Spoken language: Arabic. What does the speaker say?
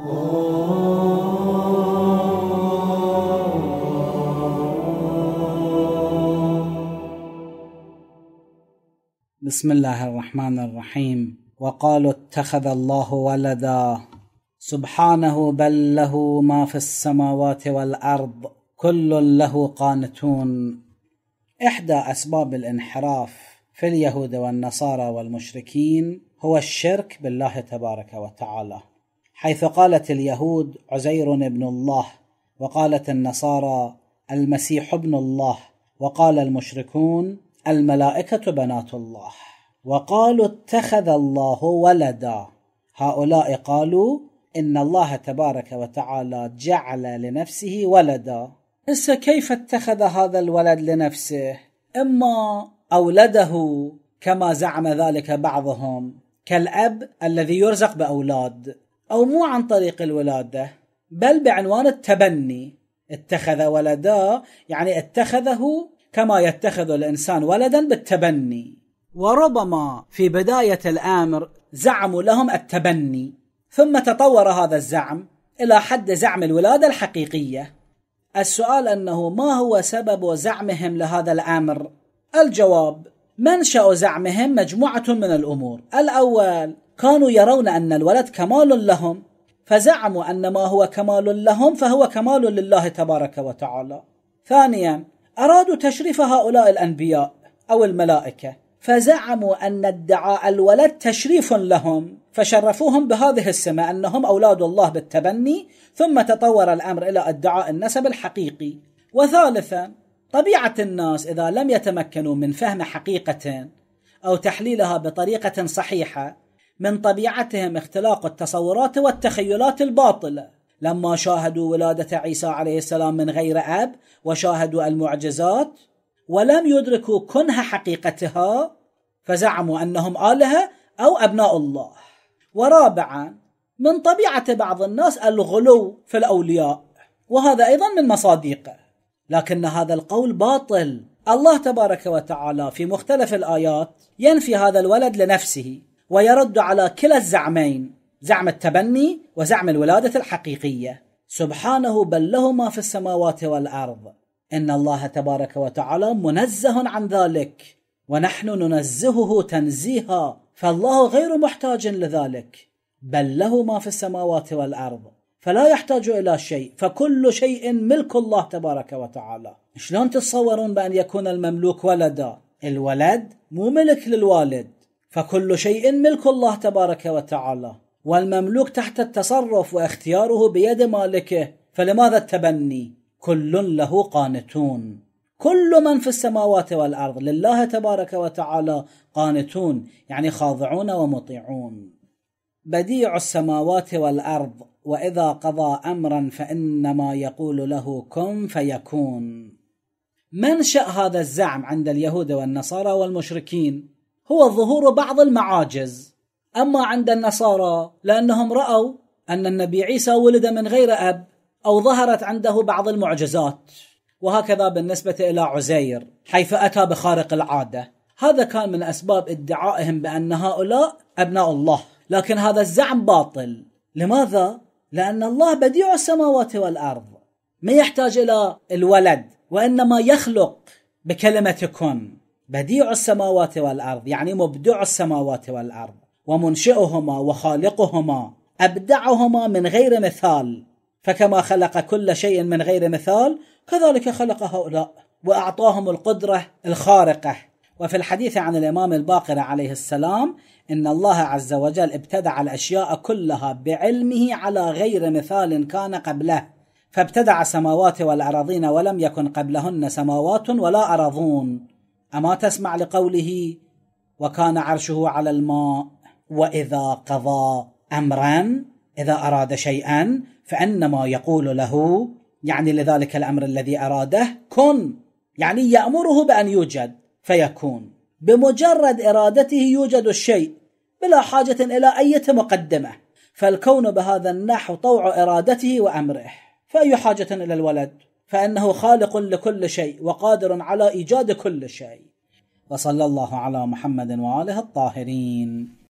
بسم الله الرحمن الرحيم وقالوا اتخذ الله ولدا سبحانه بل له ما في السماوات والارض كل له قانتون احدى اسباب الانحراف في اليهود والنصارى والمشركين هو الشرك بالله تبارك وتعالى حيث قالت اليهود عزير ابن الله وقالت النصارى المسيح ابن الله وقال المشركون الملائكه بنات الله وقالوا اتخذ الله ولدا هؤلاء قالوا ان الله تبارك وتعالى جعل لنفسه ولدا هسه كيف اتخذ هذا الولد لنفسه اما اولده كما زعم ذلك بعضهم كالاب الذي يرزق باولاد أو مو عن طريق الولادة بل بعنوان التبني اتخذ ولدا يعني اتخذه كما يتخذ الإنسان ولدا بالتبني وربما في بداية الآمر زعموا لهم التبني ثم تطور هذا الزعم إلى حد زعم الولادة الحقيقية السؤال أنه ما هو سبب زعمهم لهذا الأمر؟ الجواب منشأ زعمهم مجموعة من الأمور الأول كانوا يرون أن الولد كمال لهم فزعموا أن ما هو كمال لهم فهو كمال لله تبارك وتعالى ثانيا أرادوا تشريف هؤلاء الأنبياء أو الملائكة فزعموا أن ادعاء الولد تشريف لهم فشرفوهم بهذه السمة أنهم أولاد الله بالتبني ثم تطور الأمر إلى ادعاء النسب الحقيقي وثالثا طبيعة الناس إذا لم يتمكنوا من فهم حقيقة أو تحليلها بطريقة صحيحة من طبيعتهم اختلاق التصورات والتخيلات الباطله لما شاهدوا ولاده عيسى عليه السلام من غير اب وشاهدوا المعجزات ولم يدركوا كنه حقيقتها فزعموا انهم الهه او ابناء الله ورابعا من طبيعه بعض الناس الغلو في الاولياء وهذا ايضا من مصادقه لكن هذا القول باطل الله تبارك وتعالى في مختلف الايات ينفي هذا الولد لنفسه ويرد على كلا الزعمين زعم التبني وزعم الولادة الحقيقية سبحانه بل له ما في السماوات والأرض إن الله تبارك وتعالى منزه عن ذلك ونحن ننزهه تنزيها فالله غير محتاج لذلك بل له ما في السماوات والأرض فلا يحتاج إلى شيء فكل شيء ملك الله تبارك وتعالى شلون تتصورون بأن يكون المملوك ولدا الولد مو ملك للوالد فكل شيء ملك الله تبارك وتعالى والمملوك تحت التصرف واختياره بيد مالكه فلماذا التبني كل له قانتون كل من في السماوات والارض لله تبارك وتعالى قانتون يعني خاضعون ومطيعون بديع السماوات والارض واذا قضى امرا فانما يقول له كن فيكون منشا هذا الزعم عند اليهود والنصارى والمشركين هو ظهور بعض المعاجز أما عند النصارى لأنهم رأوا أن النبي عيسى ولد من غير أب أو ظهرت عنده بعض المعجزات وهكذا بالنسبة إلى عزير حيث أتى بخارق العادة هذا كان من أسباب ادعائهم بأن هؤلاء أبناء الله لكن هذا الزعم باطل لماذا؟ لأن الله بديع السماوات والأرض ما يحتاج إلى الولد وإنما يخلق بكلمة كن بديع السماوات والارض يعني مبدع السماوات والارض ومنشئهما وخالقهما ابدعهما من غير مثال فكما خلق كل شيء من غير مثال كذلك خلق هؤلاء واعطاهم القدره الخارقه وفي الحديث عن الامام الباقر عليه السلام ان الله عز وجل ابتدع الاشياء كلها بعلمه على غير مثال كان قبله فابتدع السماوات والارضين ولم يكن قبلهن سماوات ولا ارضون اما تسمع لقوله وكان عرشه على الماء واذا قضى امرا اذا اراد شيئا فانما يقول له يعني لذلك الامر الذي اراده كن يعني يامره بان يوجد فيكون بمجرد ارادته يوجد الشيء بلا حاجه الى اي مقدمه فالكون بهذا النحو طوع ارادته وامره فاي حاجه الى الولد فانه خالق لكل شيء وقادر على ايجاد كل شيء وصلى الله على محمد واله الطاهرين